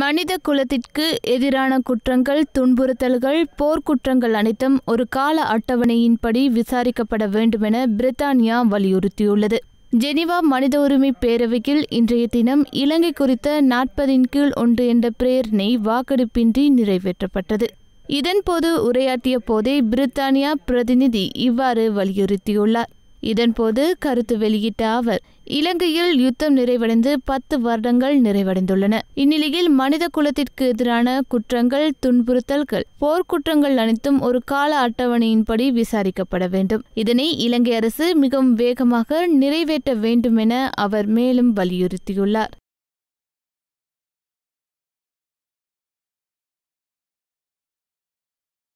மனித குலத்திற்கு எதிரான குற்றங்கள் துன்புறுத்தல்கள் போர்க்குற்றங்கள் அனைத்தும் ஒரு கால அட்டவணையின்படி விசாரிக்கப்பட வேண்டுமென பிரித்தானியா வலியுறுத்தியுள்ளது ஜெனிவா மனித உரிமை பேரவையில் இன்றைய தினம் இலங்கை குறித்த நாற்பதின் கீழ் ஒன்று என்ற பிரேரணை வாக்கெடுப்பின்றி நிறைவேற்றப்பட்டது இதன்போது உரையாற்றிய போதே பிரித்தானியா பிரதிநிதி இவ்வாறு வலியுறுத்தியுள்ளார் இதன்போது கருத்து வெளியிட்ட அவர் இலங்கையில் யுத்தம் நிறைவடைந்து பத்து வருடங்கள் நிறைவடைந்துள்ளன இந்நிலையில் மனித குலத்திற்கு எதிரான குற்றங்கள் துன்புறுத்தல்கள் போர்க்குற்றங்கள் அனைத்தும் ஒரு கால அட்டவணையின்படி விசாரிக்கப்பட வேண்டும் இதனை இலங்கை அரசு மிகவும் வேகமாக நிறைவேற்ற வேண்டும் என அவர் மேலும் வலியுறுத்தியுள்ளார்